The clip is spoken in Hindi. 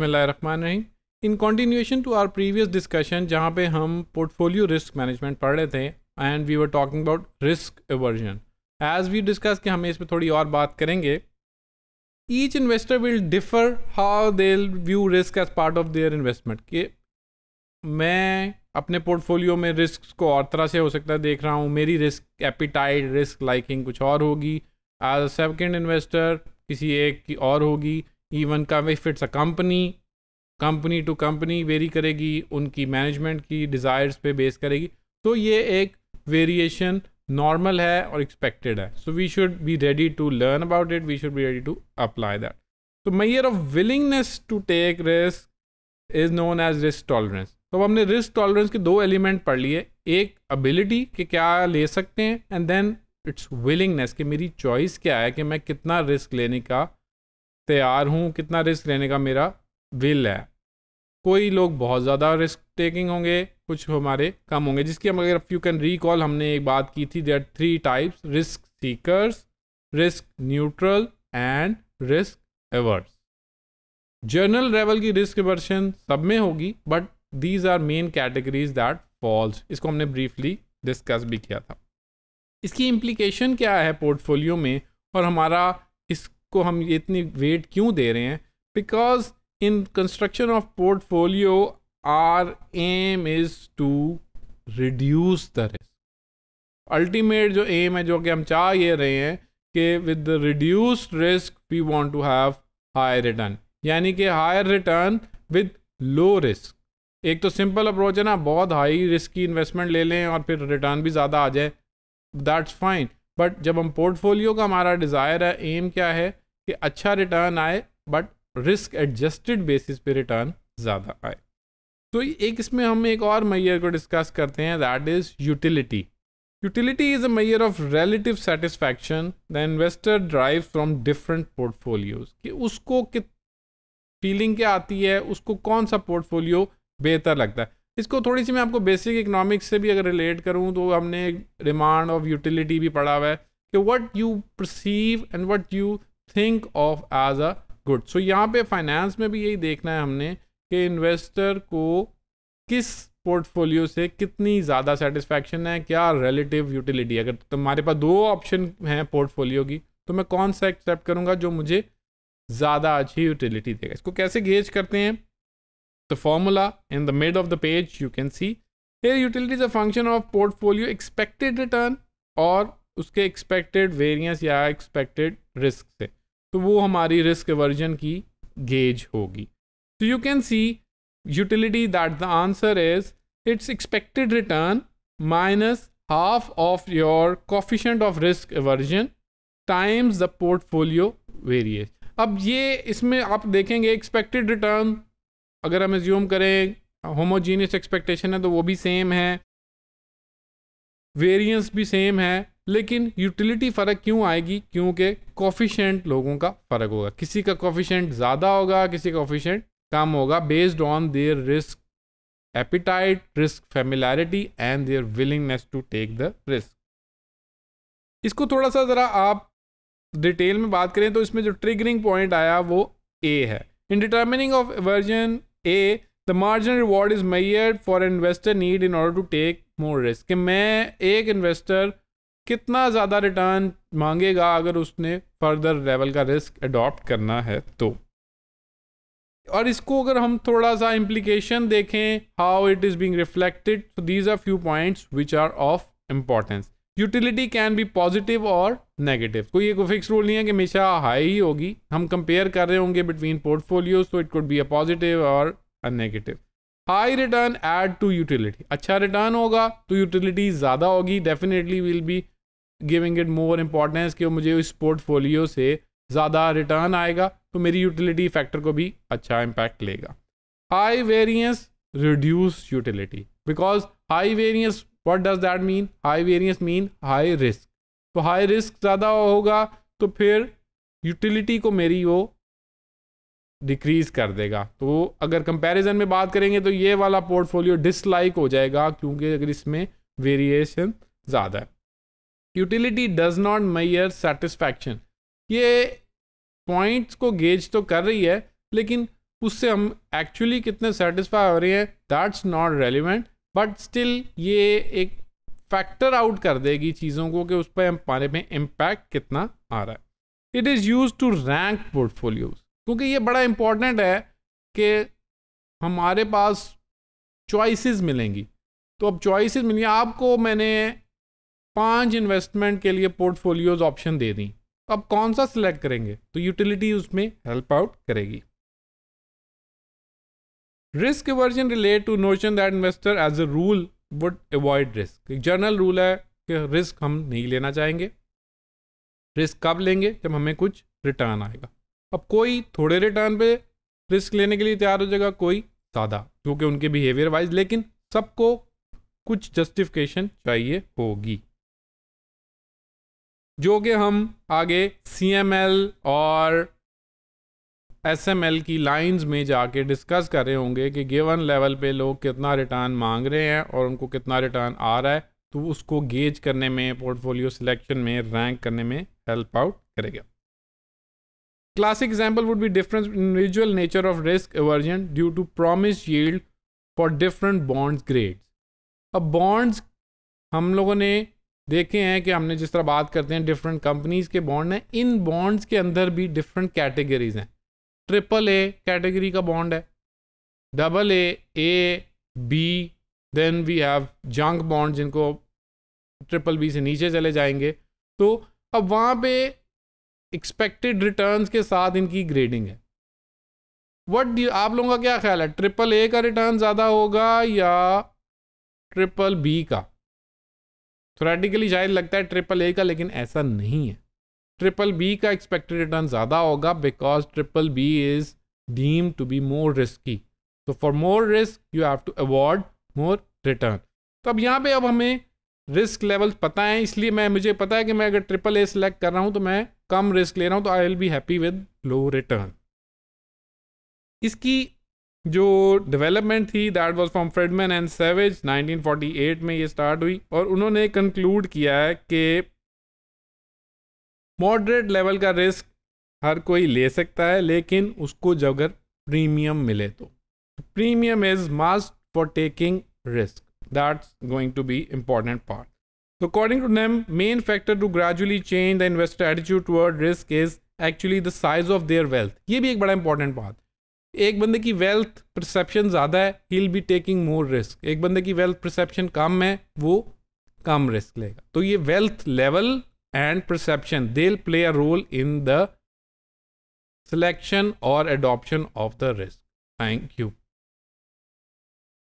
रही इन continuation to our previous discussion जहाँ पे हम पोर्टफोलियो रिस्क मैनेजमेंट पढ़ रहे थे and we were talking about risk aversion as we discuss कि हमें इस पर थोड़ी और बात करेंगे each investor will differ how they view risk as part of their investment कि मैं अपने पोर्टफोलियो में रिस्क को और तरह से हो सकता है देख रहा हूँ मेरी रिस्क एपिटाइट रिस्क लाइकिंग कुछ और होगी एज अ सेकेंड इन्वेस्टर किसी एक की और होगी इवन कम if it's a company company to company vary करेगी उनकी मैनेजमेंट की डिज़ायर्स पे बेस करेगी तो ये एक वेरिएशन नॉर्मल है और एक्सपेक्टेड है so we should be ready to learn about it we should be ready to apply that तो measure of willingness to take risk is known as risk tolerance तो अब हमने रिस्क टॉलरेंस के दो एलिमेंट पढ़ लिए एक अबिलिटी कि क्या ले सकते हैं एंड देन इट्स विलिंगनेस कि मेरी चॉइस क्या है कि मैं कितना रिस्क लेने का तैयार हूँ कितना रिस्क लेने का मेरा विल है कोई लोग बहुत ज़्यादा रिस्क टेकिंग होंगे कुछ हमारे कम होंगे जिसकी हम अगर यू कैन रिकॉल हमने एक बात की थी there three types risk seekers risk neutral and risk averse general level की रिस्क वर्शन सब में होगी but these are main categories that falls इसको हमने ब्रीफली डिस्कस भी किया था इसकी इम्प्लीकेशन क्या है पोर्टफोलियो में और हमारा को हम इतनी वेट क्यों दे रहे हैं because in construction of portfolio our aim is to reduce the risk ultimate जो एम है जो कि हम चाह ये रहे हैं कि with the reduced risk we want to have high return यानी कि higher return with low risk एक तो सिंपल अप्रोच है ना बहुत हाई रिस्क की इन्वेस्टमेंट ले लें और फिर रिटर्न भी ज़्यादा आ जाए दैट्स फाइन बट जब हम पोर्टफोलियो का हमारा डिज़ायर है एम क्या है कि अच्छा रिटर्न आए बट रिस्क एडजस्टेड बेसिस पे रिटर्न ज़्यादा आए तो एक इसमें हम एक और मैयर को डिस्कस करते हैं that is utility utility is a measure of relative satisfaction the investor drive from different portfolios कि उसको कित फीलिंग क्या आती है उसको कौन सा पोर्टफोलियो बेहतर लगता है इसको थोड़ी सी मैं आपको बेसिक इकोनॉमिक्स से भी अगर रिलेट करूँ तो हमने डिमांड ऑफ यूटिलिटी भी पढ़ा हुआ है कि what you perceive and what you think of as a good so यहाँ पे फाइनेंस में भी यही देखना है हमने कि इन्वेस्टर को किस पोर्टफोलियो से कितनी ज़्यादा सेटिस्फैक्शन है क्या रिलेटिव यूटिलिटी अगर तुम्हारे पास दो ऑप्शन हैं पोर्टफोलियो की तो मैं कौन सा एक्सेप्ट करूँगा जो मुझे ज़्यादा अच्छी यूटिलिटी देगा इसको कैसे गेज करते हैं the formula in the mid of the page you can see here utilities a function of portfolio expected return और उसके एक्सपेक्टेड वेरियंस या एक्सपेक्टेड रिस्क से तो वो हमारी रिस्क वर्जन की गेज होगी तो you can see utility that the answer is it's expected return minus half of your coefficient of risk version times the portfolio वेरिए अब ये इसमें आप देखेंगे एक्सपेक्टेड रिटर्न अगर हम एज्यूम करें होमोजीनियस एक्सपेक्टेशन है तो वो भी सेम है वेरिएंस भी सेम है लेकिन यूटिलिटी फ़र्क क्यों आएगी क्योंकि कॉफिशेंट लोगों का फ़र्क होगा किसी का कॉफिशेंट ज़्यादा होगा किसी का कॉफिशेंट कम होगा based on their risk appetite risk familiarity and their willingness to take the risk इसको थोड़ा सा ज़रा आप डिटेल में बात करें तो इसमें जो ट्रिगरिंग पॉइंट आया वो ए है in determining of version a the margin reward is measure for investor need in order to take more risk मैं एक इन्वेस्टर कितना ज़्यादा रिटर्न मांगेगा अगर उसने फर्दर लेवल का रिस्क अडॉप्ट करना है तो और इसको अगर हम थोड़ा सा इम्प्लीकेशन देखें how it is being reflected तो these are few points which are of importance utility can be positive और नेगेटिव कोई ये कोई फिक्स रूल नहीं है कि हमेशा हाई ही होगी हम कंपेयर कर रहे होंगे बिटवीन पोर्टफोलियोज तो it could be uh positive और uh negative high return add to utility अच्छा रिटर्न होगा तो यूटिलिटी ज़्यादा होगी definitely will be giving it more importance कि मुझे इस पोर्टफोलियो से ज़्यादा रिटर्न आएगा तो मेरी यूटिलिटी फैक्टर को भी अच्छा इम्पैक्ट लेगा high variance reduce utility because high variance what does that mean high variance mean high risk तो हाई रिस्क ज़्यादा होगा तो फिर यूटिलिटी को मेरी वो डिक्रीज कर देगा तो अगर कंपैरिजन में बात करेंगे तो ये वाला पोर्टफोलियो डिसलाइक हो जाएगा क्योंकि अगर इसमें वेरिएशन ज़्यादा है utility does not measure satisfaction ये पॉइंट्स को गेज तो कर रही है लेकिन उससे हम एक्चुअली कितने सेटिस्फाई हो रहे हैं that's not relevant but still ये एक फैक्टर आउट कर देगी चीज़ों को कि उस पर हमारे में इम्पैक्ट कितना आ रहा है it is use to rank portfolios क्योंकि ये बड़ा इम्पॉर्टेंट है कि हमारे पास चॉइसेस मिलेंगी तो अब चॉइसेस मिली आपको मैंने पांच इन्वेस्टमेंट के लिए पोर्टफोलियोज ऑप्शन दे दी तो अब कौन सा सिलेक्ट करेंगे तो यूटिलिटी उसमें हेल्प आउट करेगी risk aversion relate to notion that investor as a rule would avoid risk एक जनरल रूल है कि रिस्क हम नहीं लेना चाहेंगे रिस्क कब लेंगे जब हमें कुछ रिटर्न आएगा अब कोई थोड़े रिटर्न पे रिस्क लेने के लिए तैयार हो जाएगा कोई ज़्यादा क्योंकि उनके बिहेवियर वाइज लेकिन सबको कुछ जस्टिफिकेशन चाहिए होगी जो कि हम आगे सी और एस की लाइंस में जाके डिस्कस कर रहे होंगे कि गिवन लेवल पे लोग कितना रिटर्न मांग रहे हैं और उनको कितना रिटर्न आ रहा है तो उसको गेज करने में पोर्टफोलियो सिलेक्शन में रैंक करने में हेल्प आउट करेगा classic example would be difference individual nature of risk aversion due to promise for different bonds grades अब बॉन्ड्स हम लोगों ने देखे हैं कि हमने जिस तरह बात करते हैं डिफरेंट कंपनीज के बॉन्ड हैं इन बॉन्ड्स के अंदर भी डिफरेंट कैटेगरीज हैं ट्रिपल ए कैटेगरी का बॉन्ड है double A A B then we have junk bond जिनको ट्रिपल बी से नीचे चले जाएंगे तो अब वहाँ पे एक्सपेक्टेड रिटर्न्स के साथ इनकी ग्रेडिंग है वट आप लोगों का क्या ख्याल है ट्रिपल ए का रिटर्न ज़्यादा होगा या ट्रिपल बी का थोरेटिकली तो शायद लगता है ट्रिपल ए का लेकिन ऐसा नहीं है ट्रिपल बी का एक्सपेक्टेड रिटर्न ज़्यादा होगा because triple B is deem to be more risky तो for more risk you have to award more return तो अब यहाँ पे अब हमें रिस्क लेवल पता है इसलिए मैं मुझे पता है कि मैं अगर ट्रिपल ए सिलेक्ट कर रहा हूँ तो मैं कम रिस्क ले रहा हूँ तो I will be happy with low return इसकी जो डेवलपमेंट थी that was from Friedman and Savage 1948 में ये स्टार्ट हुई और उन्होंने कंक्लूड किया है कि मॉडरेट लेवल का रिस्क हर कोई ले सकता है लेकिन उसको अगर प्रीमियम मिले तो premium is must for taking risk that's going to be important part तो according to name main factor to gradually change the investor attitude toward risk is actually the size of their wealth ये भी एक बड़ा इंपॉर्टेंट बात एक बंदे की वेल्थ परसेप्शन ज़्यादा है he will be taking more risk एक बंदे की वेल्थ परसेप्शन कम है वो कम रिस्क लेगा तो ये wealth level and perception they play a role in the selection और adoption of the risk thank you